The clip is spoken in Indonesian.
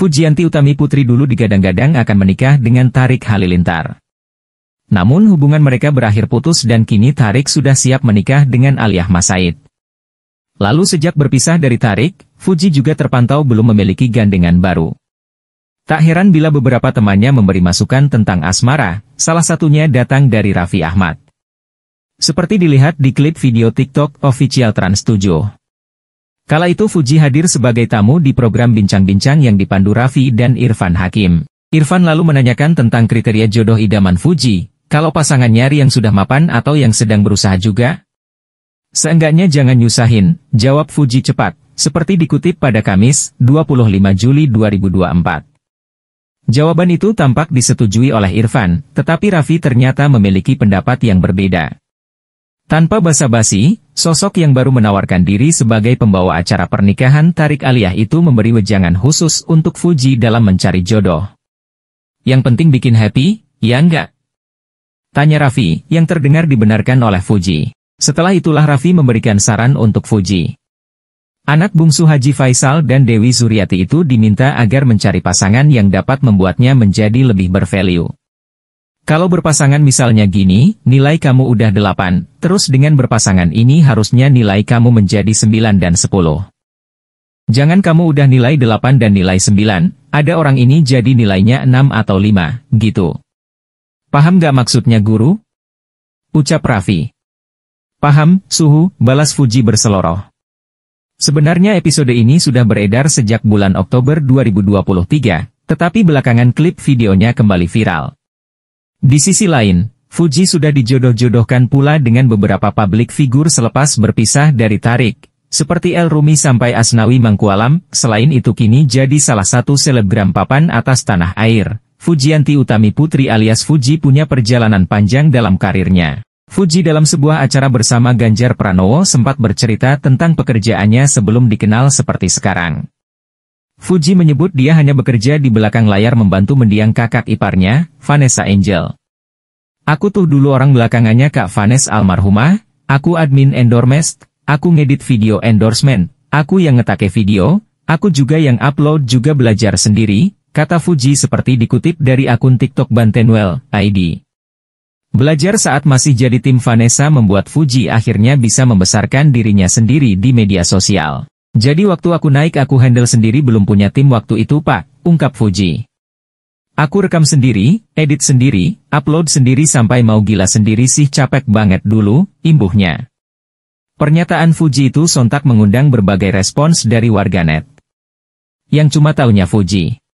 Fujianti Utami Putri dulu digadang-gadang akan menikah dengan Tarik Halilintar. Namun hubungan mereka berakhir putus dan kini Tarik sudah siap menikah dengan Aliyah Masaid. Lalu sejak berpisah dari Tarik, Fuji juga terpantau belum memiliki gandengan baru. Tak heran bila beberapa temannya memberi masukan tentang asmara, salah satunya datang dari Raffi Ahmad. Seperti dilihat di klip video TikTok official Trans 7. Kala itu Fuji hadir sebagai tamu di program Bincang-Bincang yang dipandu Raffi dan Irfan Hakim. Irfan lalu menanyakan tentang kriteria jodoh idaman Fuji, kalau pasangan nyari yang sudah mapan atau yang sedang berusaha juga? Seenggaknya jangan nyusahin, jawab Fuji cepat, seperti dikutip pada Kamis, 25 Juli 2024. Jawaban itu tampak disetujui oleh Irfan, tetapi Raffi ternyata memiliki pendapat yang berbeda. Tanpa basa-basi, sosok yang baru menawarkan diri sebagai pembawa acara pernikahan Tarik Aliyah itu memberi wejangan khusus untuk Fuji dalam mencari jodoh. Yang penting bikin happy, ya enggak? Tanya Raffi, yang terdengar dibenarkan oleh Fuji. Setelah itulah Raffi memberikan saran untuk Fuji. Anak bungsu Haji Faisal dan Dewi Zuriati itu diminta agar mencari pasangan yang dapat membuatnya menjadi lebih bervalue. Kalau berpasangan misalnya gini, nilai kamu udah 8, terus dengan berpasangan ini harusnya nilai kamu menjadi 9 dan 10. Jangan kamu udah nilai 8 dan nilai 9, ada orang ini jadi nilainya 6 atau 5, gitu. Paham gak maksudnya guru? Ucap Raffi. Paham, suhu, balas Fuji berseloroh. Sebenarnya episode ini sudah beredar sejak bulan Oktober 2023, tetapi belakangan klip videonya kembali viral. Di sisi lain, Fuji sudah dijodoh-jodohkan pula dengan beberapa publik figur selepas berpisah dari Tarik, seperti El Rumi sampai Asnawi Mangkualam, selain itu kini jadi salah satu selebgram papan atas tanah air. Fujianti Utami Putri alias Fuji punya perjalanan panjang dalam karirnya. Fuji dalam sebuah acara bersama Ganjar Pranowo sempat bercerita tentang pekerjaannya sebelum dikenal seperti sekarang. Fuji menyebut dia hanya bekerja di belakang layar membantu mendiang kakak iparnya, Vanessa Angel. Aku tuh dulu orang belakangannya Kak Vanes almarhumah, aku admin endormest, aku ngedit video endorsement, aku yang ngetake video, aku juga yang upload juga belajar sendiri, kata Fuji seperti dikutip dari akun TikTok Bantenwell, ID. Belajar saat masih jadi tim Vanessa membuat Fuji akhirnya bisa membesarkan dirinya sendiri di media sosial. Jadi waktu aku naik aku handle sendiri belum punya tim waktu itu pak, ungkap Fuji. Aku rekam sendiri, edit sendiri, upload sendiri sampai mau gila sendiri sih capek banget dulu, imbuhnya. Pernyataan Fuji itu sontak mengundang berbagai respons dari warganet. Yang cuma taunya Fuji,